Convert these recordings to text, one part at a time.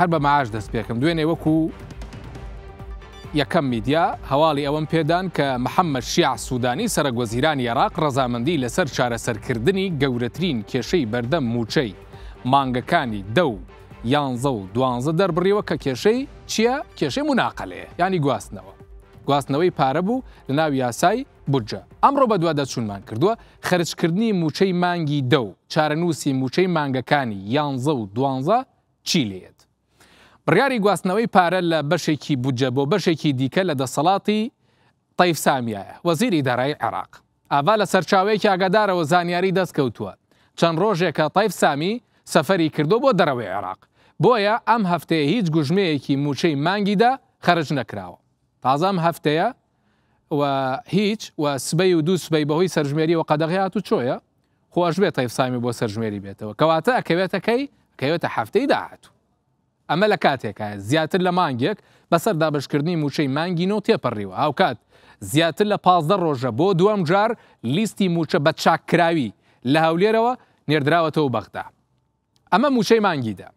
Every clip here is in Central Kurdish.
هەر بە ماش دەست پێکەم دوێنێ وەکو یەکەم میدیا هەواڵی ئەوەم پێدان کە محەممەد شیع سوودانی سرە گۆزیرانی عێراق ڕەزامەندی لەسەر چارەسەرکردنی گەورەترین کێشەی بەردەم موچەی مانگەکانی دە و یانزە و دوانزە دەربڕیەوە کە کێشەی چییە کێشەی مناقلەیە ینی گواستنەوە گواستنەوەی پارە بوو لە ناو یاسای بودجە ئەمڕۆ بە دووادە چونمان کردووە خرجکردنی موچەی مانگی دە و چارەنووسی موچەی مانگەکانی یانزە و دوانزە چی لێت بڕیاری گواستنەوەی پارە لە بەشێکی بودجە بۆ بەشێکی دیکە لە دەسەڵاتی تەیف سامیایە وەزیری دارایی عێراق ئاوا لە سەرچاوەیەکی ئاگادارەوە زانیاری دەستکەوتووە چەند ڕۆژێکە تایف سامی سەفەری کردو بۆ دەرەوەی عێراق بۆیە ئەم هەفتەیە هیچ گوژمەیەکی موچەی مانگیدا خەرج نەکراوە تازام هەفتەیە هیچ و سبەی و دوو سبەی بەهۆی سەرژمێری و قەدەغیات و چۆیە خۆش بێت تایف سامی بۆ سەرژمێری بێتەوە کەواتە ئەکەوێتەکەی کەوێتە هەفتەی داهات ئەمە لە کاتێکایە زیاتر لە مانگێک بەسەر دابشکردنی موچەی مانگی نۆ تێپەڕیوە ئاوکات زیاتر لە پازدە ڕۆژە بۆ دووەم جار لیستی موچە بە چاکراوی لە هەولێرەوە نێردراوەتەوە بەخدا ئەمە موچەی مانگیدا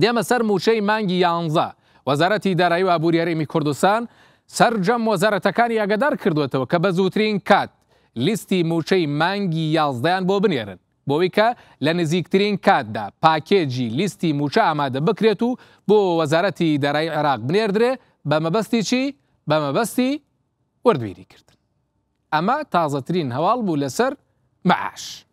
دێمە سەر موچەی مانگی یانزە وەزارەتی دارایی و ئابوووریێمی کوردستان سرجەم وەزارەتەکانی ئاگدار کردوێتەوە کە بە زووترین کات لیستی موچەی مانگی یازدەیان بۆ بنێرن بۆەوەی کە لە نزیکترین کاتدا پاکێجی لیستی موچە ئامادە بکرێت و بۆ وەزارەتی دەرای عێراق بنێردرێ بە مەبەستی چی بە مەبەستی وەردوێری کردن ئەمە تازەترین هەواڵ بوو لەسەر معاش.